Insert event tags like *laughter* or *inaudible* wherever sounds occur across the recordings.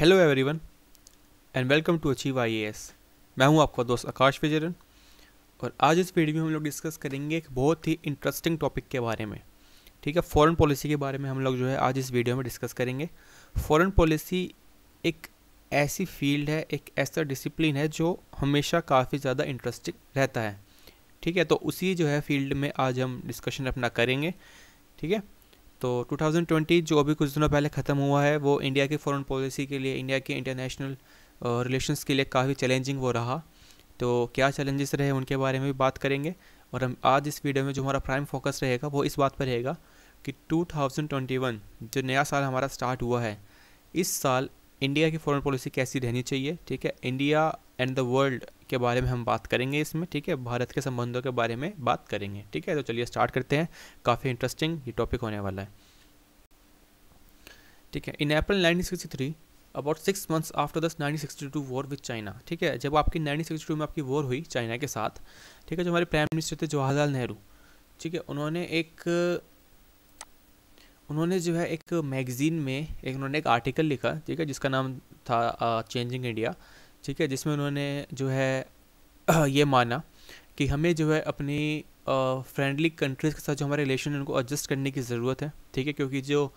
hello everyone and welcome to achieve IAS मैं हूं आपका दोस्त आकाश विजयन और आज इस वीडियो में हम लोग डिस्कस करेंगे एक बहुत ही इंटरेस्टिंग टॉपिक के बारे में ठीक है फॉरेन पॉलिसी के बारे में हम लोग जो है आज इस वीडियो में डिस्कस करेंगे फॉरेन पॉलिसी एक ऐसी फील्ड है एक ऐसा डिसिप्लिन है जो हमेशा काफ़ी ज़्यादा इंटरेस्टिंग रहता है ठीक है तो उसी जो है फील्ड में आज हम डिस्कशन अपना करेंगे ठीक है तो 2020 जो अभी कुछ दिनों पहले ख़त्म हुआ है वो इंडिया की फ़ॉरेन पॉलिसी के लिए इंडिया के इंटरनेशनल रिलेशंस के लिए काफ़ी चैलेंजिंग वो रहा तो क्या चैलेंजेस रहे उनके बारे में भी बात करेंगे और हम आज इस वीडियो में जो हमारा प्राइम फोकस रहेगा वो इस बात पर रहेगा कि 2021 जो नया साल हमारा स्टार्ट हुआ है इस साल इंडिया की फॉरेन पॉलिसी कैसी रहनी चाहिए ठीक है इंडिया एंड द वर्ल्ड के बारे में हम बात करेंगे इसमें ठीक है भारत के संबंधों के बारे में बात करेंगे ठीक है तो चलिए स्टार्ट करते हैं काफ़ी इंटरेस्टिंग ये टॉपिक होने वाला है ठीक है in April nineteen about six months after this nineteen sixty two war with China ठीक है जब आपकी नाइनटीन सिक्सटी टू में आपकी वॉर हुई चाइना के साथ ठीक है जो हमारे प्राइम मिनिस्टर थे जवाहरलाल नेहरू ठीक है उन्होंने एक उन्होंने जो है एक मैगज़ीन में एक उन्होंने एक आर्टिकल लिखा ठीक है जिसका नाम था चेंजिंग uh, इंडिया ठीक है जिसमें उन्होंने जो है ये माना कि हमें जो है अपनी फ्रेंडली कंट्रीज़ के साथ जो हमारे रिलेशन है उनको एडजस्ट करने की ज़रूरत है ठीक है क्योंकि जो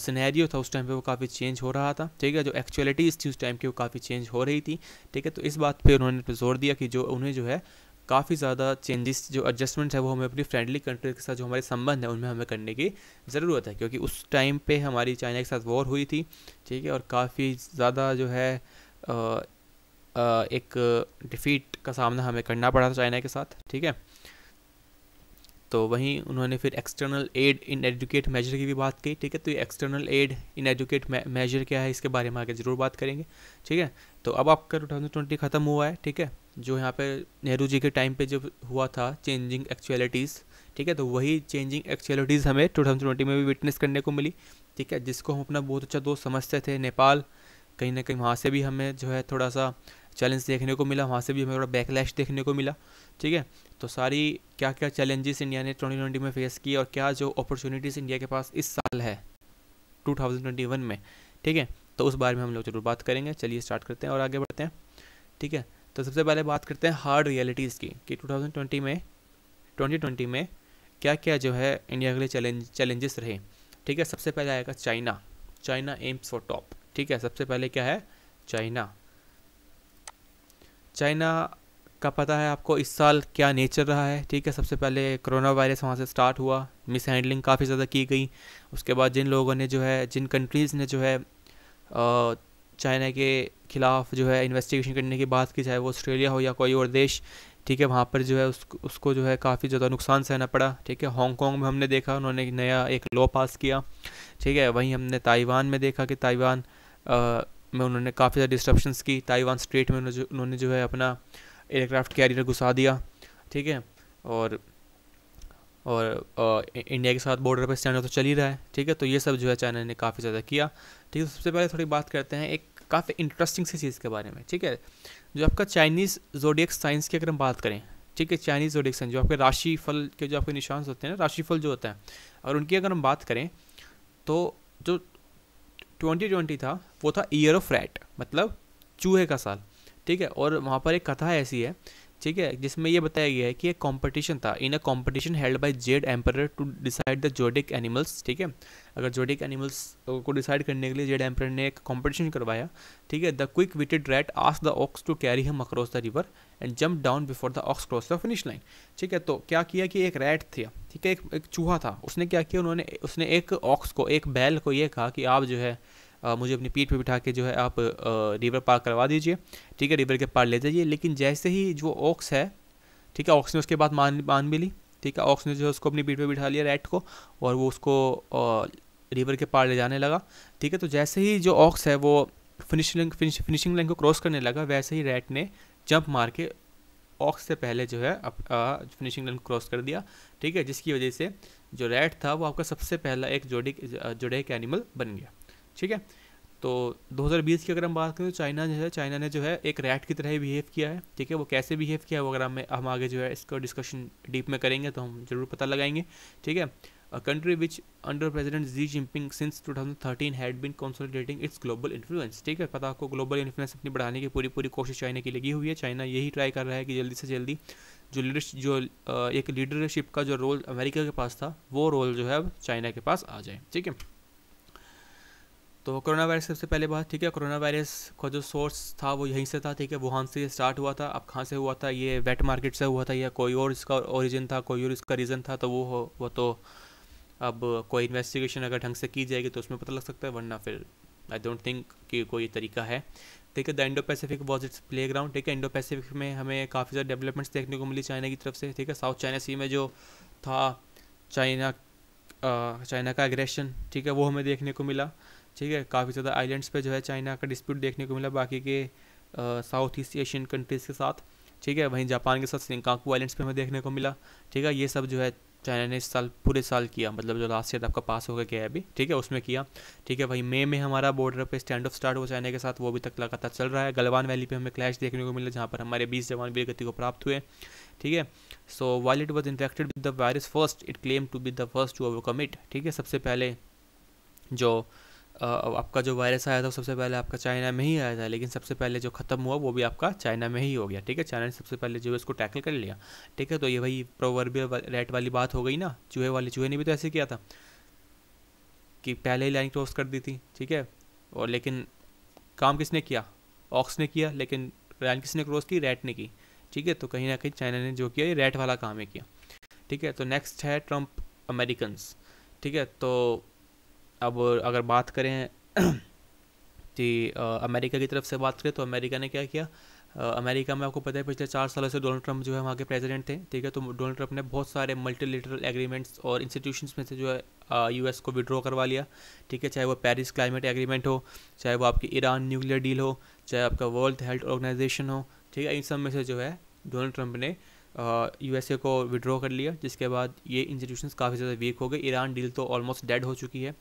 सिनेरियो uh, था उस टाइम पे वो काफ़ी चेंज हो रहा था ठीक है जो एक्चुअलिटीज़ थी उस टाइम की वो काफ़ी चेंज हो रही थी ठीक है तो इस बात पे उन्होंने जोर दिया कि जो उन्हें जो है काफ़ी ज़्यादा चेंजेस जो एडजस्टमेंट्स है वो हमें अपनी फ्रेंडली कंट्री के साथ जो हमारे संबंध है उनमें हमें करने की ज़रूरत है क्योंकि उस टाइम पर हमारी चाइना के साथ वॉर हुई थी ठीक है और काफ़ी ज़्यादा जो है एक डिफ़ीट का सामना हमें करना पड़ा था चाइना के साथ ठीक है तो वहीं उन्होंने फिर external aid in educate major की भी बात की ठीक है तो ये external aid in educate major क्या है इसके बारे में आगे ज़रूर बात करेंगे ठीक है तो अब आपका टू थाउजेंड ट्वेंटी ख़त्म हुआ है ठीक है जो यहाँ पे नेहरू जी के टाइम पे जब हुआ था चेंजिंग एक्चुअलिटीज़ ठीक है तो वही चेंजिंग एक्चुअलिटीज़ हमें टू थाउजेंड ट्वेंटी में भी विटनेस करने को मिली ठीक है जिसको हम अपना बहुत अच्छा दोस्त समझते थे नेपाल कहीं ना कहीं वहाँ से भी हमें जो है थोड़ा सा चैलेंज देखने को मिला वहाँ से भी हमें थोड़ा बैकलैश देखने को मिला ठीक है तो सारी क्या क्या चैलेंजेस इंडिया ने ट्वेंटी ट्वेंटी में फेस की और क्या जो अपॉर्चुनिटीज़ इंडिया के पास इस साल है टू थाउजेंड ट्वेंटी वन में ठीक है तो उस बारे में हम लोग जरूर बात करेंगे चलिए स्टार्ट करते हैं और आगे बढ़ते हैं ठीक है तो सबसे पहले बात करते हैं हार्ड रियलिटीज़ की कि 2020 में 2020 में क्या क्या जो है इंडिया के लिए चैलेंज चैलेंजेस रहे ठीक है सबसे पहले आएगा China China aims for top ठीक है सबसे पहले क्या है चाइना चाइना का पता है आपको इस साल क्या नेचर रहा है ठीक है सबसे पहले कोरोना वायरस वहाँ से स्टार्ट हुआ मिस हैंडलिंग काफ़ी ज़्यादा की गई उसके बाद जिन लोगों ने जो है जिन कंट्रीज़ ने जो है चाइना के ख़िलाफ़ जो है इन्वेस्टिगेशन करने की बात की चाहे वो ऑस्ट्रेलिया हो या कोई और देश ठीक है वहाँ पर जो है उस, उसको जो है काफ़ी ज़्यादा नुकसान सहना पड़ा ठीक है हांगकॉन्ग में हमने देखा उन्होंने नया एक लॉ पास किया ठीक है वहीं हमने ताइवान में देखा कि ताइवान में उन्होंने काफ़ी ज़्यादा डिस्ट्रप्शंस की ताइवान स्ट्रेट में उन्होंने जो है अपना एयरक्राफ्ट कैरियर घुसा दिया ठीक है और और इंडिया के साथ बॉर्डर पर स्टैंड तो चल ही रहा है ठीक है तो ये सब जो है चाइना ने काफ़ी ज़्यादा किया ठीक है सबसे पहले थोड़ी बात करते हैं एक काफ़ी इंटरेस्टिंग सी चीज़ के बारे में ठीक है जो आपका चाइनीज़ जोडियक साइंस की अगर हम बात करें ठीक है चाइनीज़ जोडियक साइंस जो आपके राशि फल के जो आपके निशान होते हैं ना राशि फल जो होते हैं और उनकी अगर हम बात करें तो जो 2020 था वो था ईयर ऑफ रैट मतलब चूहे का साल ठीक है और वहाँ पर एक कथा ऐसी है ठीक है जिसमें यह बताया गया है कि एक कॉम्पिटिशन था in a competition held by Jade emperor to decide the zodiac animals ठीक है अगर जोडिक एनिमल्स को डिसाइड करने के लिए जेड एम्पर ने एक कॉम्पिटिशन करवाया ठीक है द क्विक विटेड रेट आस the ox to carry him across the river and jump down before the ox cross the finish line ठीक है तो क्या किया कि एक रैट थे ठीक है एक, एक चूहा था उसने क्या किया उन्होंने उसने एक ऑक्स को एक बैल को ये कहा कि आप जो है मुझे अपनी पीठ पे बिठा के जो है आप रिवर पार करवा दीजिए ठीक है रिवर के पार ले जाइए लेकिन जैसे ही जो ऑक्स है ठीक है ऑक्स ने उसके बाद मान मान भी ली ठीक है ऑक्स ने जो है उसको अपनी पीठ पे बिठा लिया रेट को और वो उसको रिवर के पार ले जाने लगा ठीक है तो जैसे ही जो ऑक्स है वो फिनिशिंग फिनिश फिनिशिंग लाइन को क्रॉस करने लगा वैसे ही रेट ने जंप मार के ऑक्स से पहले जो है अप, आ, फिनिशिंग लाइन क्रॉस कर दिया ठीक है जिसकी वजह से जो रेट था वो आपका सबसे पहला एक जोड़े जोडेक एनिमल बन गया ठीक है तो 2020 की अगर हम बात करें तो चाइना जो है चाइना ने जो है एक रैट की तरह बिहेव किया है ठीक है वो कैसे बिहेव किया है वो अगर हमें हम आगे जो है इसका डिस्कशन डीप में करेंगे तो हम जरूर पता लगाएंगे ठीक है which under president Xi president since jinping thousand 2013 had been consolidating its global influence ठीक है पता आपको ग्लोबल इन्फ्लुएंस अपनी बढ़ाने की पूरी पूरी कोशिश चाइना की लगी हुई है चाइना यही ट्राई कर रहा है कि जल्दी से जल्दी जो लीडर्स जो एक लीडरशिप का जो रोल अमेरिका के पास था वो रोल जो है अब चाइना के पास आ जाए ठीक है तो कोरोना वायरस सबसे पहले बात ठीक है कोरोना वायरस का जो सोर्स था वो यहीं से था ठीक है वुहान से स्टार्ट हुआ था अब कहाँ से हुआ था ये वेट मार्केट से हुआ था या कोई और इसका ओरिजिन था कोई और इसका रीज़न था तो वो हो वो तो अब कोई इन्वेस्टिगेशन अगर ढंग से की जाएगी तो उसमें पता लग सकता है वरना फिर आई डोंट थिंक कि कोई तरीका है ठीक है the Indo Pacific was its playground ठीक है इंडो पैसिफिक में हमें काफ़ी सारे डेवलपमेंट्स देखने को मिली चाइना की तरफ से ठीक है साउथ चाइना सी में जो था चाइना चाइना का एग्रेशन ठीक है वो हमें देखने को मिला ठीक है काफ़ी ज़्यादा आइलैंड्स पे जो है चाइना का डिस्प्यूट देखने को मिला बाकी के साउथ ईस्ट एशियन कंट्रीज़ के साथ ठीक है वहीं जापान के साथ सिंकाकू आइलैंड्स पे हमें देखने को मिला ठीक है ये सब जो है चाइना ने इस साल पूरे साल किया मतलब जो लास्ट ईयर आपका पास होकर गया है अभी ठीक है उसमें किया ठीक है भाई मई में हमारा बॉर्डर पे स्टैंड ऑफ स्टार्ट हुआ चाइना के साथ वो अभी तक लगातार चल रहा है गलवान वैली पे हमें क्लैश देखने को मिला जहाँ पर हमारे बीस जवान वीर गति को प्राप्त हुए ठीक है so while it was infected with the virus first it claim to be the first to overcome it ठीक है सबसे पहले जो आपका जो वायरस आया था सबसे पहले आपका चाइना में ही आया था लेकिन सबसे पहले जो ख़त्म हुआ वो भी आपका चाइना में ही हो गया ठीक है चाइना ने सबसे पहले जो है इसको टैकल कर लिया ठीक है तो ये भाई प्रोवर्बियल रेट वाली बात हो गई ना चूहे वाले चूहे ने भी तो ऐसे किया था कि पहले ही लाइन क्रॉस कर दी थी ठीक है और लेकिन काम किसने किया ऑक्स ने किया लेकिन लाइन किसने क्रॉस की रेट ने की ठीक है तो कहीं ना कहीं चाइना ने जो किया ये रेट वाला काम ही किया ठीक है तो नेक्स्ट है ट्रंप अमेरिकन ठीक है तो अब अगर बात करें *clears throat* कि अमेरिका की तरफ से बात करें तो अमेरिका ने क्या किया अमेरिका में आपको पता है पिछले चार सालों से डोनाल्ड ट्रंप जो है वहाँ के प्रेसिडेंट थे ठीक है तो डोनाल्ड ट्रंप ने बहुत सारे लिटरल एग्रीमेंट्स और इंस्टीट्यूशंस में से जो है एस को विड्रॉ करवा लिया ठीक है चाहे वो पेरिस क्लाइमेट एग्रीमेंट हो चाहे वो आपकी ईरान न्यूक्लियर डील हो चाहे आपका वर्ल्ड हेल्थ ऑर्गेनाइजेशन हो ठीक है इन सब में से जो है डोनाल्ड ट्रंप ने एस uh, को विड्रॉ कर लिया जिसके बाद ये इंस्टीट्यूशंस काफ़ी ज़्यादा वीक हो गए ईरान डील तो ऑलमोस्ट डेड हो चुकी है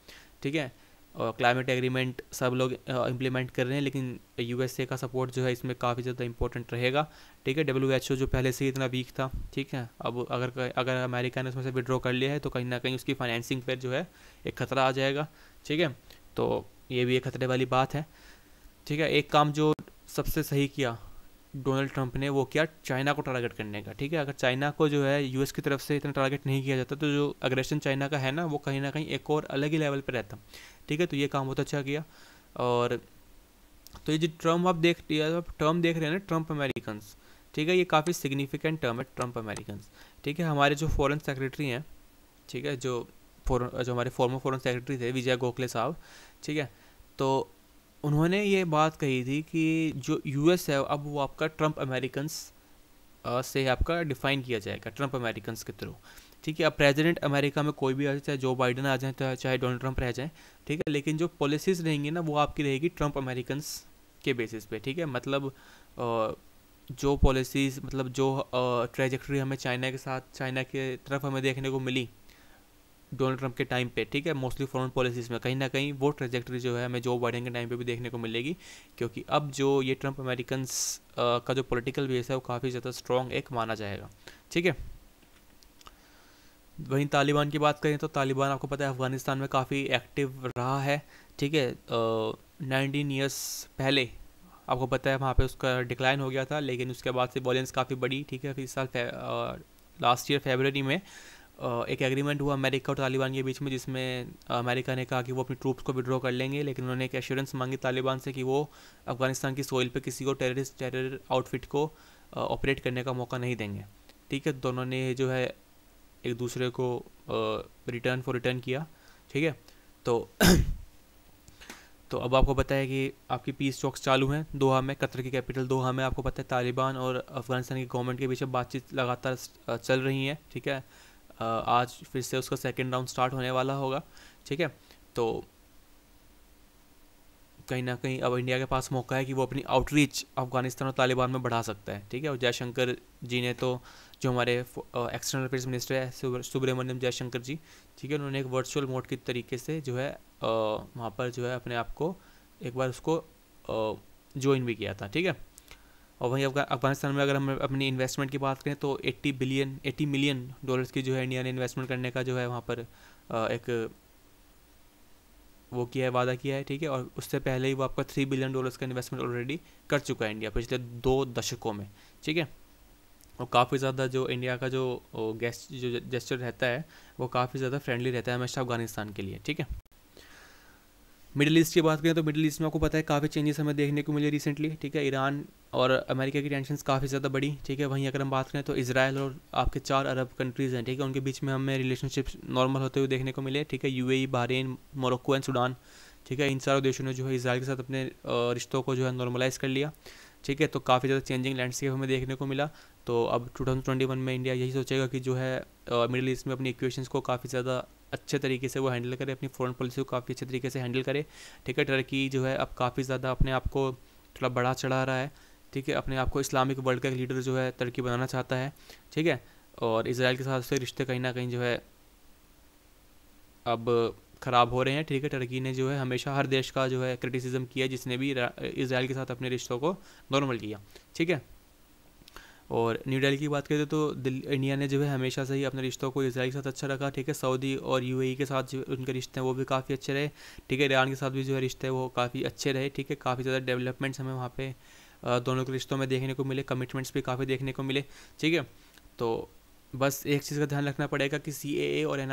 ठीक है और क्लाइमेट एग्रीमेंट सब लोग इम्प्लीमेंट कर रहे हैं लेकिन यूएसए का सपोर्ट जो है इसमें काफ़ी ज़्यादा इंपॉर्टेंट रहेगा ठीक है डब्ल्यू एच ओ जो पहले से ही इतना वीक था ठीक है अब अगर अगर अमेरिका ने उसमें से विड्रॉ कर लिया है तो कहीं ना कहीं उसकी फाइनेंसिंग पर जो है एक खतरा आ जाएगा ठीक है तो ये भी एक खतरे वाली बात है ठीक है एक काम जो सबसे सही किया डोनाल्ड ट्रंप ने वो किया चाइना को टारगेट करने का ठीक है अगर चाइना को जो है यूएस की तरफ से इतना टारगेट नहीं किया जाता तो जो अग्रेशन चाइना का है ना वो कहीं ना कहीं एक और अलग ही लेवल पर रहता ठीक है तो ये काम बहुत अच्छा किया और तो ये जो ट्रम्प आप देख आप टर्म देख रहे हैं ना ट्रंप अमेरिकन्स ठीक है ये काफ़ी सिग्निफिकेंट टर्म है ट्रम्प अमेरिकन्स ठीक है हमारे जो फॉरेन सेक्रेटरी हैं ठीक है जो जो हमारे फॉर्मर फॉरेन सेक्रेटरी थे विजय गोखले साहब ठीक है तो उन्होंने ये बात कही थी कि जो यूएस है अब वो आपका ट्रंप अमेरिकन्स से आपका डिफाइन किया जाएगा ट्रंप अमेरिकन्स के थ्रू ठीक है अब प्रेसिडेंट अमेरिका में कोई भी आ जाए चाहे जो बाइडन आ जाए चाहे डोनाल्ड ट्रंप रह जाए ठीक है लेकिन जो पॉलिसीज़ रहेंगी ना वो आपकी रहेगी ट्रंप अमेरिकन्स के बेसिस पे ठीक है मतलब जो पॉलिसीज़ मतलब जो ट्रेजेक्ट्री हमें चाइना के साथ चाइना के तरफ हमें देखने को मिली डोनाल्ड ट्रंप के टाइम पे ठीक है मोस्टली फॉरेन पॉलिसीज़ में कहीं ना कहीं वो ट्रेजेक्टरी जो है हमें जो बाइडन के टाइम पे भी देखने को मिलेगी क्योंकि अब जो ये ट्रंप अमेरिकन का जो पॉलिटिकल बेस है वो काफ़ी ज़्यादा स्ट्रॉन्ग एक माना जाएगा ठीक है वहीं तालिबान की बात करें तो तालिबान आपको पता है अफ़गानिस्तान में काफ़ी एक्टिव रहा है ठीक है नाइनटीन ईयर्स पहले आपको पता है वहाँ पे उसका डिक्लाइन हो गया था लेकिन उसके बाद से वॉलेंस काफ़ी बड़ी ठीक है फिर इस साल लास्ट ईयर फेबररी में एक एग्रीमेंट हुआ अमेरिका और तालिबान के बीच में जिसमें अमेरिका ने कहा कि वो अपनी ट्रूप्स को विड्रॉ कर लेंगे लेकिन उन्होंने एक एश्योरेंस मांगी तालिबान से कि वो अफगानिस्तान की सोइल पर किसी को टेररिस्ट टेरर आउटफिट को ऑपरेट करने का मौका नहीं देंगे ठीक है दोनों ने जो है एक दूसरे को रिटर्न फॉर रिटर्न किया ठीक है तो तो अब आपको पता है कि आपकी पीस चौक्स चालू हैं दोहा में कतर की कैपिटल दोहा में आपको पता है तालिबान और अफगानिस्तान की गवर्नमेंट के बीच बातचीत लगातार चल रही है ठीक है आज फिर से उसका सेकेंड राउंड स्टार्ट होने वाला होगा ठीक है तो कहीं ना कहीं अब इंडिया के पास मौका है कि वो अपनी आउटरीच अफगानिस्तान और तालिबान में बढ़ा सकता है ठीक है और जयशंकर जी ने तो जो हमारे एक्सटर्नल अफेयर्स मिनिस्टर है सुब्रमण्यम जयशंकर जी ठीक है उन्होंने एक वर्चुअल मोड के तरीके से जो है वहाँ पर जो है अपने आप को एक बार उसको ज्वाइन भी किया था ठीक है और वहीं अफगानिस्तान में अगर हम अपनी इन्वेस्टमेंट की बात करें तो 80 बिलियन 80 मिलियन डॉलर्स की जो है इंडिया ने इन्वेस्टमेंट करने का जो है वहाँ पर एक वो किया है वादा किया है ठीक है और उससे पहले ही वो आपका थ्री बिलियन डॉलर्स का इन्वेस्टमेंट ऑलरेडी कर चुका है इंडिया पिछले दो दशकों में ठीक है और काफ़ी ज़्यादा जो इंडिया का जो गेस्ट जो जेस्टर रहता है वो काफ़ी ज़्यादा फ्रेंडली रहता है हमेशा अफगानिस्तान के लिए ठीक है मिडिल ईस्ट की बात करें तो मिडिल ईस्ट में आपको पता है काफ़ी चेंजेस हमें देखने को मिले रिसेंटली ठीक है ईरान और अमेरिका की टेंशन काफ़ी ज़्यादा बढ़ी ठीक है वहीं अगर हम बात करें तो इसराइल और आपके चार अरब कंट्रीज़ हैं ठीक है उनके बीच में हमें रिलेशनशिप्स नॉर्मल होते हुए देखने को मिले ठीक है UAE Bahrain Morocco and Sudan ठीक है इन सारों देशों ने जो है इसराइल के साथ अपने रिश्तों को जो है नॉर्मलाइज़ कर लिया ठीक है तो काफ़ी ज़्यादा चेंजिंग लैंडस्केप हमें देखने को मिला तो अब 2021 में इंडिया यही सोचेगा कि जो है मिडिल ईस्ट में अपनी इक्वेशन को काफ़ी ज़्यादा अच्छे तरीके से वो हैंडल करे अपनी फॉरेन पॉलिसी को काफ़ी अच्छे तरीके से हैंडल करे ठीक है टर्की जो है अब काफ़ी ज़्यादा अपने आप को थोड़ा बढ़ा चढ़ा रहा है ठीक है अपने आप को इस्लामिक वर्ल्ड का एक लीडर जो है तर्की बनाना चाहता है ठीक है और इसराइल के साथ उसके रिश्ते कहीं ना कहीं जो है अब ख़राब हो रहे हैं ठीक है टर्की ने जो है हमेशा हर देश का जो है क्रिटिसिज्म किया जिसने भी इसराइल के साथ अपने रिश्तों को नॉर्मल किया ठीक है और न्यू डेली की बात करें तो इंडिया ने जो है हमेशा से ही अपने रिश्तों को इसराइल के साथ अच्छा रखा ठीक है सऊदी और यू e के साथ जो उनके रिश्ते हैं वो भी काफ़ी अच्छे रहे ठीक है ईरान के साथ भी जो है रिश्ते वो काफ़ी अच्छे रहे ठीक है काफ़ी ज़्यादा डेवलपमेंट्स हमें वहाँ पे दोनों के रिश्तों में देखने को मिले कमिटमेंट्स भी काफ़ी देखने को मिले ठीक है तो बस एक चीज़ का ध्यान रखना पड़ेगा कि सी और एन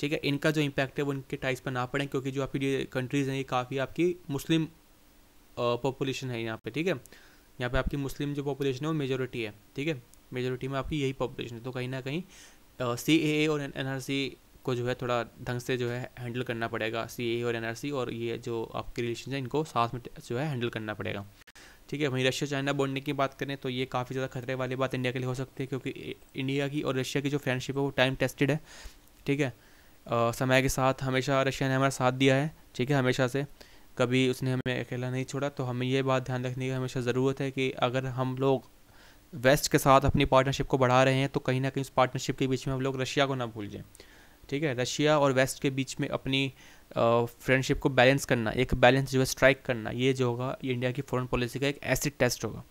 ठीक है इनका जो इम्पैक्ट है वो इनके टैक्स पर ना पड़े क्योंकि जो आपकी कंट्रीज़ हैं ये काफ़ी आपकी मुस्लिम पॉपुलेशन है यहाँ पे ठीक है यहाँ पे आपकी मुस्लिम जो पॉपुलेशन है वो मेजोरिटी है ठीक है मेजोरिटी में आपकी यही पॉपुलेशन है तो कहीं ना कहीं सी ए और एन को जो है थोड़ा ढंग से जो है हैंडल करना पड़ेगा सी ए और एन और ये जो आपके रिलेशन है इनको साथ में जो है हैंडल करना पड़ेगा ठीक है वहीं रशिया चाइना बोलने की बात करें तो ये काफ़ी ज़्यादा खतरे वाली बात इंडिया के लिए हो सकती है क्योंकि इंडिया की और रशिया की जो फ्रेंडशिप है वो टाइम टेस्टेड है ठीक है समय के साथ हमेशा रशिया ने हमारा साथ दिया है ठीक है हमेशा से कभी उसने हमें अकेला नहीं छोड़ा तो हमें ये बात ध्यान रखने की हमेशा ज़रूरत है कि अगर हम लोग वेस्ट के साथ अपनी पार्टनरशिप को बढ़ा रहे हैं तो कहीं ना कहीं उस पार्टनरशिप के बीच में हम लोग रशिया को ना भूल जाएं ठीक है रशिया और वेस्ट के बीच में अपनी फ्रेंडशिप को बैलेंस करना एक बैलेंस जो है स्ट्राइक करना ये जो होगा ये इंडिया की फॉरेन पॉलिसी का एक एसिड टेस्ट होगा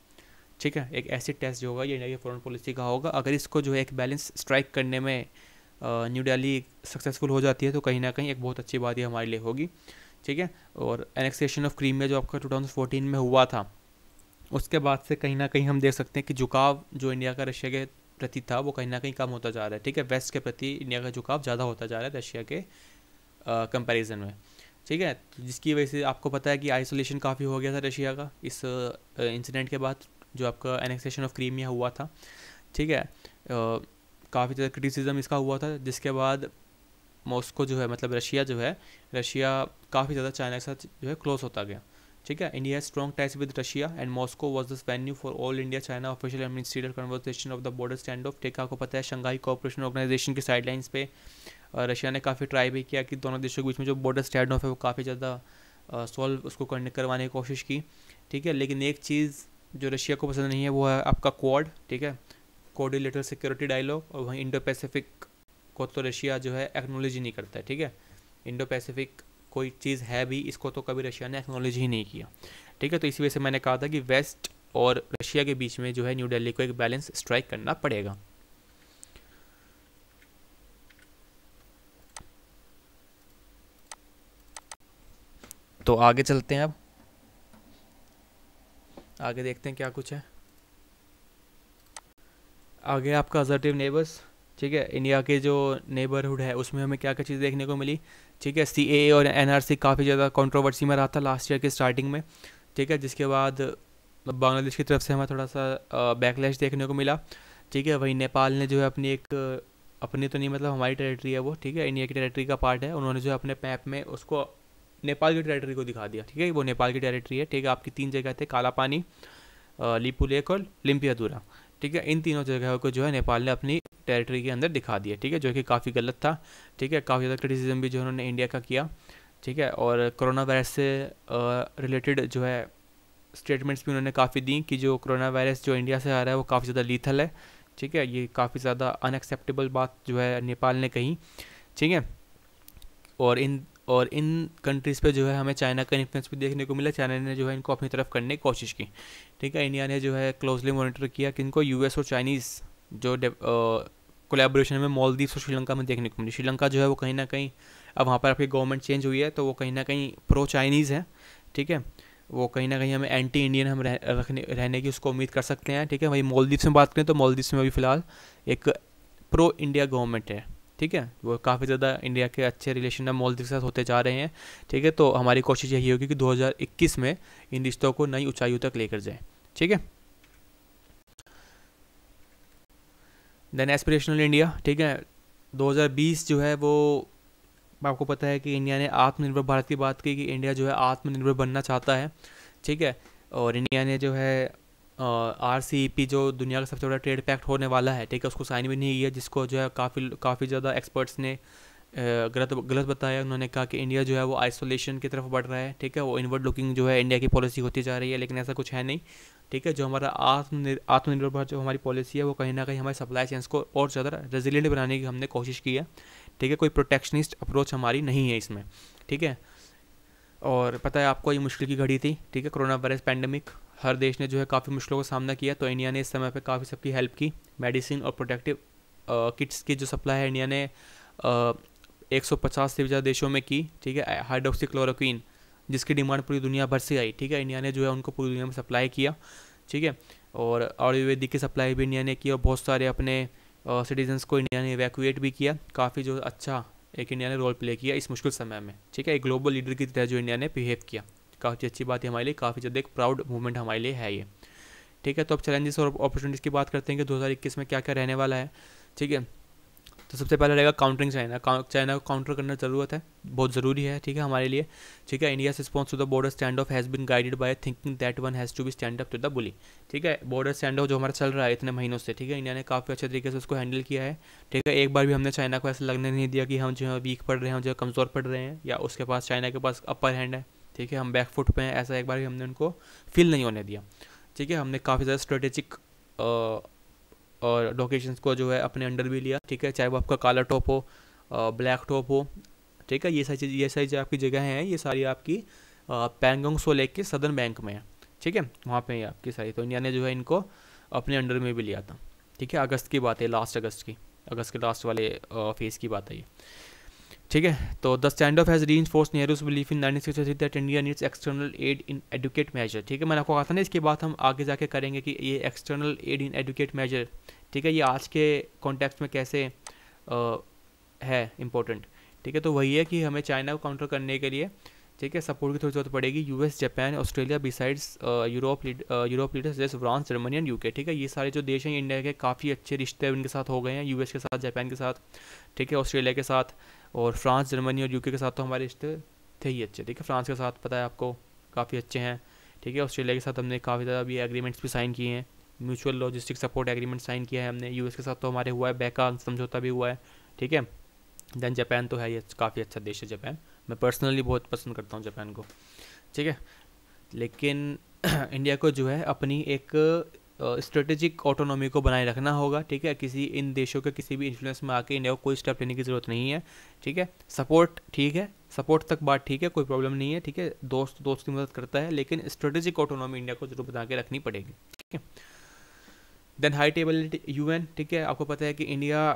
ठीक है एक एसिड टेस्ट जो होगा ये इंडिया की फॉरेन पॉलिसी का होगा अगर इसको जो है एक बैलेंस स्ट्राइक करने में न्यू डेली सक्सेसफुल हो जाती है तो कहीं ना कहीं एक बहुत अच्छी बात ये हमारे लिए होगी ठीक है और एनेक्सेशन ऑफ क्रीमिया जो आपका टू में हुआ था उसके बाद से कहीं ना कहीं हम देख सकते हैं कि झुकाव जो इंडिया का रशिया के प्रति था वो कहीं ना कहीं कम होता जा रहा है ठीक है वेस्ट के प्रति इंडिया का झुकाव ज़्यादा होता जा रहा है रशिया के कंपैरिजन में ठीक है तो जिसकी वजह से आपको पता है कि आइसोलेशन काफ़ी हो गया था रशिया का इस इंसिडेंट के बाद जो आपका एनेक्सेशन ऑफ क्रीमिया हुआ था ठीक है काफ़ी ज़्यादा क्रिटिसिज्म इसका हुआ था जिसके बाद मॉस्को जो है मतलब रशिया जो है रशिया काफ़ी ज़्यादा चाइना के साथ जो है क्लोज होता गया ठीक है India strong ties with Russia and Moscow was the venue for all India China official administrator conversation of the border stand standoff टेका को पता है शंघाई कोऑपरेशन ऑर्गेनाइजेशन की साइडलाइंस पे रशिया ने काफ़ी ट्राई भी किया कि दोनों देशों के बीच में जो बॉर्डर स्टैंड ऑफ है वो काफ़ी ज़्यादा सॉल्व उसको करने करवाने की कोशिश की ठीक है लेकिन एक चीज़ जो रशिया को पसंद नहीं है वो है आपका क्वाड ठीक है कोऑर्डिनेटर सिक्योरिटी डायलॉग और वहीं इंडो पैसिफिक को तो रशिया जो है एक्नोलॉज ही नहीं करता है ठीक है इंडो पैसिफिक कोई चीज़ है भी इसको तो कभी रशिया ने एक्नोलॉज ही नहीं किया ठीक है तो इसी वजह से मैंने कहा था कि वेस्ट और रशिया के बीच में जो है न्यू दिल्ली को एक बैलेंस स्ट्राइक करना पड़ेगा तो आगे चलते हैं अब आगे देखते हैं क्या कुछ है आ गया आपका अजर्टिव नेबर्स ठीक है इंडिया के जो नेबरहुड है उसमें हमें क्या क्या चीज़ देखने को मिली ठीक है सी ए और एन आर सी काफ़ी ज़्यादा कॉन्ट्रोवर्सी में रहा था लास्ट ईयर के स्टार्टिंग में ठीक है जिसके बाद बांग्लादेश की तरफ से हमें थोड़ा सा बैकलैश देखने को मिला ठीक है वहीं नेपाल ने जो है अपनी एक अपनी तो नहीं मतलब हमारी टेरिटरी है वो ठीक है इंडिया की टेरिटरी का पार्ट है उन्होंने जो है अपने पैप में उसको नेपाल की टेरिटरी को दिखा दिया ठीक है वो नेपाल की टेरिटरी है ठीक है आपकी तीन जगह थे काला पानी लिपू लेक और लिम्पियादूरा ठीक है इन तीनों जगहों को जो है नेपाल ने अपनी टेरिटरी के अंदर दिखा दिया ठीक है जो कि काफ़ी गलत था ठीक है काफ़ी ज़्यादा क्रिटिसिज्म भी जो उन्होंने इंडिया का किया ठीक है और कोरोना वायरस से रिलेटेड जो है स्टेटमेंट्स भी उन्होंने काफ़ी दी कि जो कोरोना वायरस जो इंडिया से आ रहा है वो काफ़ी ज़्यादा लीथल है ठीक है ये काफ़ी ज़्यादा अनएक्सेप्टेबल बात जो है नेपाल ने कही ठीक है और इन और इन कंट्रीज़ पे जो है हमें चाइना का इन्फ्लुएंस भी देखने को मिला चाइना ने जो है इनको अपनी तरफ करने की कोशिश की ठीक है इंडिया ने जो है क्लोजली मॉनिटर किया कि इनको यूएस और चाइनीज़ जो कोलेबोरेशन में मालदीव्स और श्रीलंका में देखने को मिली श्रीलंका जो है वो कहीं ना कहीं अब वहाँ पर आपकी गवर्नमेंट चेंज हुई है तो वो कहीं ना कहीं प्रो चाइनीज़ है ठीक है वो कहीं ना कहीं हमें एंटी इंडियन हम रहने रखने रहने की उसको उम्मीद कर सकते हैं ठीक है वही मालदीव्स में बात करें तो मालदीव्स में अभी फ़िलहाल एक प्रो इंडिया गवर्नमेंट है ठीक है वो काफ़ी ज़्यादा इंडिया के अच्छे रिलेशन अब मॉल के साथ होते जा रहे हैं ठीक है तो हमारी कोशिश यही होगी कि 2021 में इन रिश्तों को नई ऊंचाइयों तक लेकर जाएं ठीक है देन एस्पिरेशनल इंडिया ठीक है 2020 जो है वो आपको पता है कि इंडिया ने आत्मनिर्भर भारत की बात की कि इंडिया जो है आत्मनिर्भर बनना चाहता है ठीक है और इंडिया ने जो है आर सी पी जो दुनिया का सबसे बड़ा ट्रेड पैक्ट होने वाला है ठीक है उसको साइन भी नहीं किया जिसको जो है काफ़ी काफ़ी ज़्यादा एक्सपर्ट्स ने गलत गलत बताया उन्होंने कहा कि इंडिया जो है वो आइसोलेशन की तरफ बढ़ रहा है ठीक है वो इनवर्ड लुकिंग जो है इंडिया की पॉलिसी होती जा रही है लेकिन ऐसा कुछ है नहीं ठीक है जो हमारा आत्मनिर्भर आत्म जो हमारी पॉलिसी है वो कहीं ना कहीं हमारे सप्लाई चेंस को और ज़्यादा रेजिलियंट बनाने की हमने कोशिश की है ठीक है कोई प्रोटेक्शनिस्ट अप्रोच हमारी नहीं है इसमें ठीक है और पता है आपको ये मुश्किल की घड़ी थी ठीक है कोरोना वायरस पैंडमिक हर देश ने जो है काफ़ी मुश्किलों का सामना किया तो इंडिया ने इस समय पर काफ़ी सबकी हेल्प की मेडिसिन और प्रोटेक्टिव किट्स की जो सप्लाई है इंडिया ने एक सौ पचास से भी ज़्यादा देशों में की ठीक है हाइड्रोक्सी क्लोरोक्वीन जिसकी डिमांड पूरी दुनिया भर से आई ठीक है इंडिया ने जो है उनको पूरी दुनिया में सप्लाई किया ठीक है और आयुर्वेदिक की सप्लाई भी इंडिया ने की और बहुत सारे अपने सिटीजन्स को इंडिया ने इवैक्यूएट भी किया काफ़ी जो अच्छा एक इंडिया ने रोल प्ले किया इस मुश्किल समय में ठीक है एक ग्लोबल लीडर की तरह जो इंडिया ने बिहेव किया काफ़ी अच्छी बात है हमारे लिए काफ़ी ज़्यादा एक प्राउड मूवमेंट हमारे लिए है ये ठीक है तो अब चैलेंजेस और अपॉर्चुनिटीज़ की बात करते हैं कि दो में क्या क्या रहने वाला है ठीक है तो सबसे पहले रहेगा काउंटरिंग चाइना चाइना को काउंटर करना ज़रूरत है बहुत ज़रूरी है ठीक है हमारे लिए ठीक है India response to the border stand off has been guided by thinking that one has to be stand up to the bully ठीक है बॉर्डर स्टैंड ऑफ जो हमारा चल रहा है इतने महीनों से ठीक है इंडिया ने काफ़ी अच्छे तरीके से उसको हैंडल किया है ठीक है एक बार भी हमने चाइना को ऐसा लगने नहीं दिया कि हम जो है वीक पड़ रहे हैं जो है कमज़ोर पड़ रहे हैं या उसके पास चाइना के पास अपर हैंड है ठीक है हम बैकफुट पे हैं ऐसा एक बार हमने उनको फील नहीं होने दिया ठीक है हमने काफ़ी ज़्यादा स्ट्रेटेजिक और लोकेशंस को जो है अपने अंडर भी लिया ठीक है चाहे वो आपका काला टॉप हो ब्लैक टॉप हो ठीक है ये सारी चीज़ ये सारी जो आपकी जगह हैं ये सारी आपकी पैंगोंग सो लेक के सदर्न बैंक में है ठीक है वहाँ पे ये आपकी सारी तो इंडिया ने जो है इनको अपने अंडर में भी लिया था ठीक है अगस्त की बात है लास्ट अगस्त की अगस्त के लास्ट वाले फेज़ की बात है ये ठीक है तो the stand off has reinforce Nehru's belief in nine six that India needs external aid inadequate measure ठीक है मैंने आपको कहा था ना इसके बाद हम आगे जाके करेंगे कि ये external aid inadequate measure ठीक है ये आज के कॉन्टेक्स्ट में कैसे आ, है इंपॉर्टेंट ठीक है तो वही है कि हमें चाइना को काउंटर करने के लिए ठीक है सपोर्ट की थोड़ी जरूरत पड़ेगी U S Japan Australia besides Europe Europe leaders जैसे फ्रांस जर्मनी एंड यूके ठीक है ये सारे जो देश हैं इंडिया के काफ़ी अच्छे रिश्ते उनके साथ हो गए हैं यूएस के साथ जापान के साथ ठीक है ऑस्ट्रेलिया के साथ और फ्रांस जर्मनी और यूके के साथ तो हमारे रिश्ते थे ही अच्छे ठीक है फ्रांस के साथ पता है आपको काफ़ी अच्छे हैं ठीक है ऑस्ट्रेलिया के साथ हमने काफ़ी ज़्यादा अभी एग्रीमेंट्स भी साइन किए हैं mutual logistic support agreement sign किया है हमने यूएस के साथ तो हमारे हुआ है बैका समझौता भी हुआ है ठीक है देन जापान तो है ये काफ़ी अच्छा देश है जापान मैं पर्सनली बहुत पसंद करता हूँ जापान को ठीक है लेकिन इंडिया *clears throat* को जो है अपनी एक स्ट्रेटेजिक ऑटोनॉमी को बनाए रखना होगा ठीक है किसी इन देशों के किसी भी इन्फ्लुएंस में आके इंडिया को कोई स्टेप लेने की ज़रूरत नहीं है ठीक है सपोर्ट ठीक है सपोर्ट तक बात ठीक है कोई प्रॉब्लम नहीं है ठीक है दोस्त दोस्त की मदद करता है लेकिन स्ट्रेटेजिक ऑटोनॉमी इंडिया को जरूर बना के रखनी पड़ेगी ठीक है देन हाई टेबल यू ठीक है आपको पता है कि इंडिया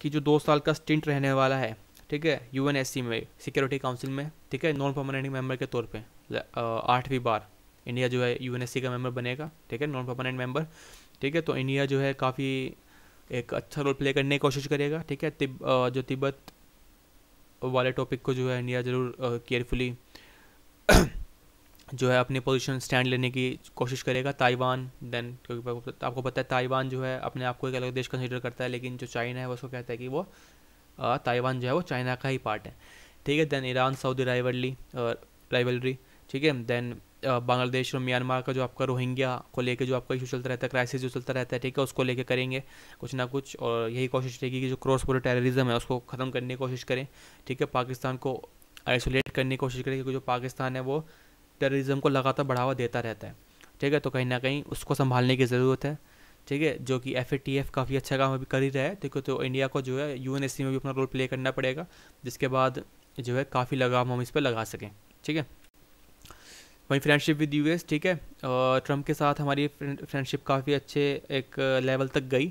की जो दो साल का स्टिंट रहने वाला है ठीक है यू में सिक्योरिटी काउंसिल में ठीक है नॉन परमानेंट मेम्बर के तौर पर आठवीं बार इंडिया जो है यू का मेम्बर बनेगा ठीक है नॉन परमानेंट मेम्बर ठीक है तो इंडिया जो है काफ़ी एक अच्छा रोल प्ले करने की कोशिश करेगा ठीक है तिब जो तिब्बत वाले टॉपिक को जो है इंडिया ज़रूर केयरफुली जो है अपनी पोजीशन स्टैंड लेने की कोशिश करेगा ताइवान देन क्योंकि आपको पता है ताइवान जो है अपने आप को एक अलग देश कंसिडर करता है लेकिन जो चाइना है उसको कहता है कि वो ताइवान जो है वो चाइना का ही पार्ट है ठीक है then Iran Saudi rivalry rivalry ठीक है देन बांग्लादेश और म्यांमार का जो आपका रोहिंग्या को लेकर जो आपका इशू चलता रहता है क्राइसिस जो चलता रहता है ठीक है उसको लेकर करेंगे कुछ ना कुछ और यही कोशिश रहेगी कि जो क्रॉस बॉर्डर टेररिज्म है उसको ख़त्म करने की कोशिश करें ठीक है पाकिस्तान को आइसोलेट करने की कोशिश करें क्योंकि जो पाकिस्तान है वो टेररिज्म को लगातार बढ़ावा देता रहता है ठीक है तो कहीं ना कहीं उसको संभालने की ज़रूरत है ठीक है जो कि एफ काफ़ी अच्छा काम अभी कर ही रहा है है तो इंडिया को जो है यू में भी अपना रोल प्ले करना पड़ेगा जिसके बाद जो है काफ़ी लगाम हम इस पर लगा सकें ठीक है वहीं फ्रेंडशिप विद एस ठीक है ट्रम्प के साथ हमारी फ्रेंडशिप काफ़ी अच्छे एक लेवल तक गई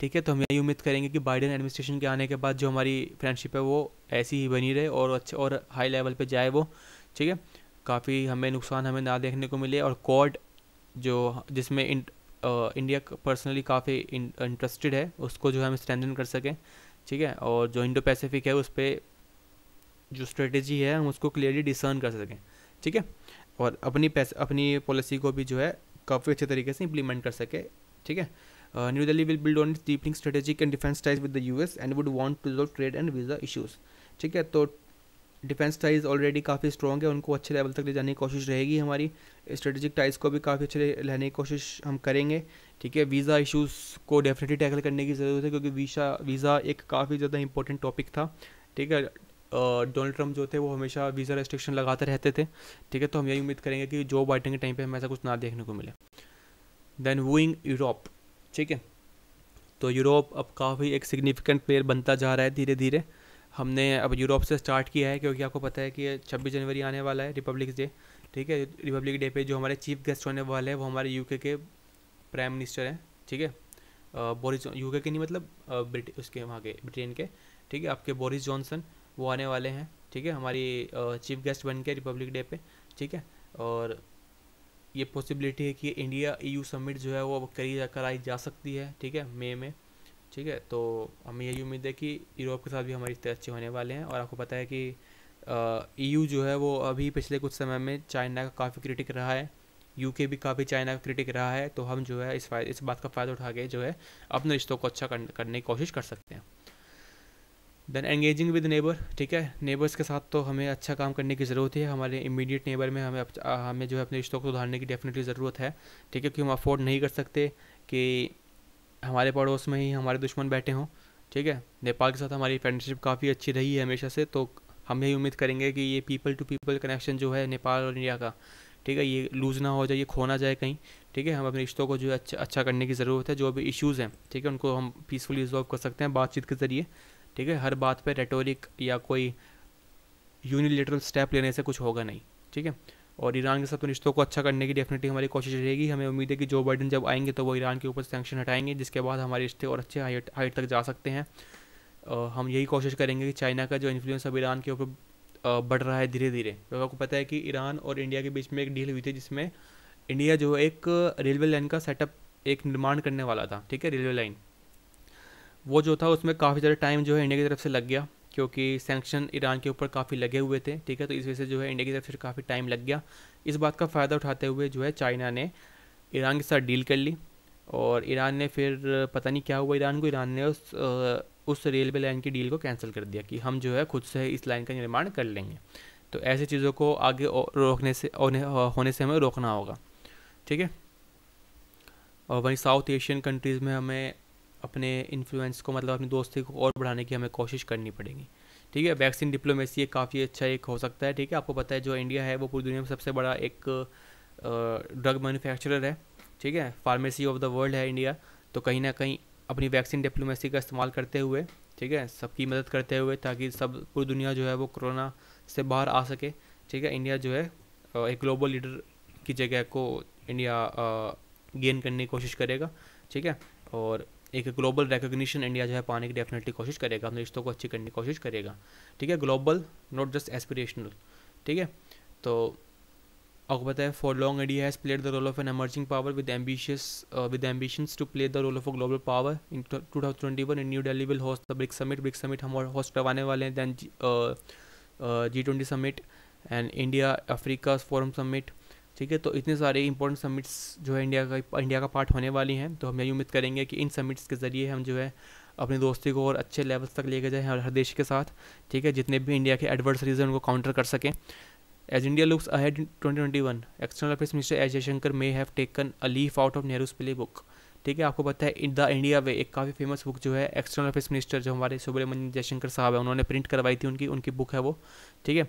ठीक है तो हम यही उम्मीद करेंगे कि बाइडन एडमिनिस्ट्रेशन के आने के बाद जो हमारी फ्रेंडशिप है वो ऐसी ही बनी रहे और अच्छे और हाई लेवल पे जाए वो ठीक है काफ़ी हमें नुकसान हमें ना देखने को मिले और कॉड जो जिसमें इंट, आ, इंडिया पर्सनली काफ़ी इंटरेस्टेड है उसको जो हम स्ट्रेंथन कर सकें ठीक है और जो इंडो पैसिफिक है उस पर जो स्ट्रेटेजी है हम उसको क्लियरली डिसर्न कर सकें ठीक है और अपनी पैसे अपनी पॉलिसी को भी जो है काफ़ी अच्छे तरीके से इम्प्लीमेंट कर सके ठीक है New Delhi will build on deepening strategic and defence ties with the US and would want to resolve trade and visa issues ठीक है तो डिफेंस टाइज ऑलरेडी काफ़ी स्ट्रॉन्ग है उनको अच्छे लेवल तक ले जाने की कोशिश रहेगी हमारी स्ट्रेटेजिक टाइज को भी काफ़ी अच्छे लेने की कोशिश हम करेंगे ठीक है वीज़ा इशूज़ को डेफिनेटली टैकल करने की ज़रूरत है क्योंकि वीज़ा वीज़ा एक काफ़ी ज़्यादा इंपॉर्टेंट टॉपिक था ठीक है डोनाल्ड ट्रंप जो थे वो हमेशा वीज़ा रेस्ट्रिक्शन लगाते रहते थे ठीक है तो हम यही उम्मीद करेंगे कि जो बाइडन के टाइम पर हमें ऐसा कुछ ना देखने को मिले देन वूइंग यूरोप ठीक है तो यूरोप अब काफ़ी एक सिग्निफिकेंट प्लेयर बनता जा रहा है धीरे धीरे हमने अब यूरोप से स्टार्ट किया है क्योंकि आपको पता है कि 26 जनवरी आने वाला है रिपब्लिक डे ठीक है रिपब्लिक डे पे जो हमारे चीफ गेस्ट होने वाले हैं वो हमारे यूके के प्राइम मिनिस्टर हैं ठीक है बोरिस यूके के नहीं मतलब ब्रिटे उसके वहाँ के ब्रिटेन के ठीक है आपके बोरिस जॉनसन वो आने वाले हैं ठीक है हमारी चीफ गेस्ट बन के रिपब्लिक डे पे ठीक है और ये पॉसिबिलिटी है कि इंडिया ईयू समिट जो है वो अब करी जा कराई जा सकती है ठीक है मई में ठीक है तो हमें यही उम्मीद है कि यूरोप के साथ भी हमारे रिश्ते अच्छे होने वाले हैं और आपको पता है कि ईयू e जो है वो अभी पिछले कुछ समय में चाइना का काफ़ी क्रिटिक रहा है यूके भी काफ़ी चाइना का क्रिटिक रहा है तो हम जो है इस इस बात का फ़ायदा उठा के जो है अपने रिश्तों को अच्छा करने की कोशिश कर सकते हैं देन एंगेजिंग विद नेबर ठीक है नेबर्स के साथ तो हमें अच्छा काम करने की ज़रूरत है हमारे इमीडिएट नेबर में हमें हमें जो है अपने रिश्तों को सुधारने की डेफिनेटली ज़रूरत है ठीक है क्योंकि हम अफोर्ड नहीं कर सकते कि हमारे पड़ोस में ही हमारे दुश्मन बैठे हों ठीक है नेपाल के साथ हमारी फ्रेंडशिप काफ़ी अच्छी रही है हमेशा से तो हम यही उम्मीद करेंगे कि ये पीपल टू पीपल कनेक्शन जो है नेपाल और इंडिया का ठीक है ये लूज़ ना हो जाए ये खो ना जाए कहीं ठीक है हम अपने रिश्तों को जो है अच्छा अच्छा करने की ज़रूरत है जो भी इश्यूज़ हैं ठीक है उनको हम पीसफुली रिजॉल्व कर सकते हैं बातचीत के ज़रिए ठीक है हर बात पे रेटोरिक या कोई यूनिलेटरल स्टेप लेने से कुछ होगा नहीं ठीक है और ईरान के साथ तो रिश्तों को अच्छा करने की डेफिनेटली हमारी कोशिश रहेगी हमें उम्मीद है कि जो बाइडन जब आएंगे तो वो ईरान के ऊपर सेंक्शन हटाएंगे जिसके बाद हमारे रिश्ते और अच्छे हाइट हाइट तक जा सकते हैं हम यही कोशिश करेंगे कि चाइना का जो इन्फ्लुएंस अब ईरान के ऊपर बढ़ रहा है धीरे धीरे तो क्योंकि आपको पता है कि ईरान और इंडिया के बीच में एक डील हुई थी जिसमें इंडिया जो एक रेलवे लाइन का सेटअप एक निर्माण करने वाला था ठीक है रेलवे लाइन वो जो था उसमें काफ़ी ज़्यादा टाइम जो है इंडिया की तरफ से लग गया क्योंकि सेंक्शन ईरान के ऊपर काफ़ी लगे हुए थे ठीक है तो इस वजह से जो है इंडिया की तरफ से काफ़ी टाइम लग गया इस बात का फ़ायदा उठाते हुए जो है चाइना ने ईरान के साथ डील कर ली और ईरान ने फिर पता नहीं क्या हुआ ईरान को ईरान ने उस उस रेलवे लाइन की डील को कैंसिल कर दिया कि हम जो है खुद से इस लाइन का निर्माण कर लेंगे तो ऐसी चीज़ों को आगे रोकने से होने से हमें रोकना होगा ठीक है और वहीं साउथ एशियन कंट्रीज़ में हमें अपने इन्फ्लुएंस को मतलब अपनी दोस्ती को और बढ़ाने की हमें कोशिश करनी पड़ेगी ठीक है वैक्सीन डिप्लोमेसी एक काफ़ी अच्छा एक हो सकता है ठीक है आपको पता है जो इंडिया है वो पूरी दुनिया में सबसे बड़ा एक ड्रग मैन्युफैक्चरर है ठीक है फार्मेसी ऑफ द वर्ल्ड है इंडिया तो कहीं ना कहीं अपनी वैक्सीन डिप्लोमेसी का इस्तेमाल करते हुए ठीक है सबकी मदद करते हुए ताकि सब पूरी दुनिया जो है वो कोरोना से बाहर आ सके ठीक है इंडिया जो है एक ग्लोबल लीडर की जगह को इंडिया गेन करने की कोशिश करेगा ठीक है और एक ग्लोबल रिकॉग्निशन इंडिया जो है पाने की डेफिनेटली कोशिश करेगा अपने रिश्तों को अच्छी करने की कोशिश करेगा ठीक है ग्लोबल नॉट जस्ट एस्पिरेशनल ठीक है तो आपको पता है for long India has played the role of an emerging power with ambitious with ambitions to play the role of a global power in two thousand twenty one in New Delhi will host the BRICS summit BRICS summit हम host करवाने वाले हैं then G twenty summit and India Africa forum summit ठीक है तो इतने सारे important summits जो है इंडिया का इंडिया का पार्ट होने वाली हैं तो हम यही उम्मीद करेंगे कि इन समिट्स के ज़रिए हम जो है अपनी दोस्ती को और अच्छे लेवल तक लेके जाएँ हर देश के साथ ठीक है जितने भी इंडिया के एडवर्सरीज हैं उनको काउंटर कर सकें as looks India looks twenty twenty one external Affairs minister S Jaishankar may have taken a leaf out of Nehru's playbook ठीक है आपको पता है द इंडिया वे एक काफ़ी फेमस बुक जो है एक्सटर्नल अफेयर्स मिनिस्टर जो हमारे सुब्रमण्य जयशंकर साहब है उन्होंने प्रिंट करवाई थी उनकी उनकी बुक है वो ठीक है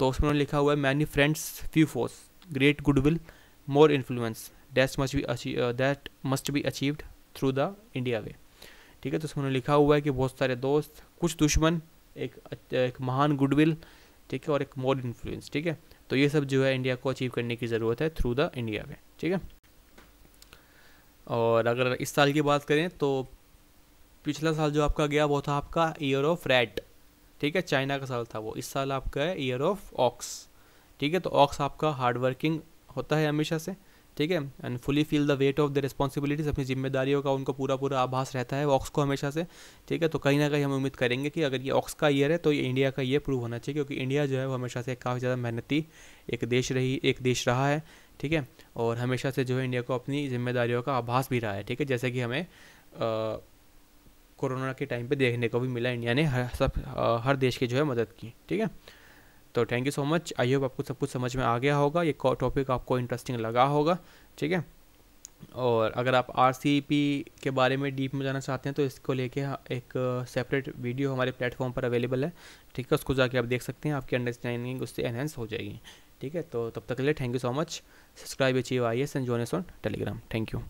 तो उसमें उन्होंने लिखा हुआ है many friends few foes great goodwill more influence that must be uh, that must be achieved through the India way ठीक है तो इसमें लिखा हुआ है कि बहुत सारे दोस्त कुछ दुश्मन एक एक महान गुडविल ठीक है और एक मोर इन्फ्लुएंस ठीक है तो ये सब जो है इंडिया को अचीव करने की ज़रूरत है थ्रू द इंडिया वे ठीक है और अगर इस साल की बात करें तो पिछला साल जो आपका गया वो था आपका ईयर ऑफ रेड ठीक है चाइना का साल था वो इस साल आपका है ईयर ऑफ ऑक्स ठीक है तो ऑक्स आपका हार्ड वर्किंग होता है हमेशा से ठीक है and fully feel the weight of the responsibilities अपनी जिम्मेदारियों का उनको पूरा पूरा आभास रहता है ऑक्स को हमेशा से ठीक है तो कहीं ना कहीं हम उम्मीद करेंगे कि अगर ये ऑक्स का ईयर है तो ये इंडिया का ये प्रूव होना चाहिए क्योंकि इंडिया जो है वो हमेशा से काफ़ी ज़्यादा मेहनती एक देश रही एक देश रहा है ठीक है और हमेशा से जो है इंडिया को अपनी जिम्मेदारियों का आभास भी रहा है ठीक है जैसे कि हमें कोरोना के टाइम पर देखने को भी मिला इंडिया ने हर सब हर देश की जो है मदद की ठीक है तो thank you so much I hope आपको सब कुछ समझ में आ गया होगा ये टॉपिक आपको इंटरेस्टिंग लगा होगा ठीक है और अगर आप आर के बारे में डीप में जाना चाहते हैं तो इसको लेके एक सेपरेट वीडियो हमारे प्लेटफॉर्म पर अवेलेबल है ठीक है उसको जाके आप देख सकते हैं आपकी अंडरस्टैंडिंग उससे एनहेंस हो जाएगी ठीक है तो तब तक के लिए thank you so much subscribe achieve I S and join us on Telegram thank you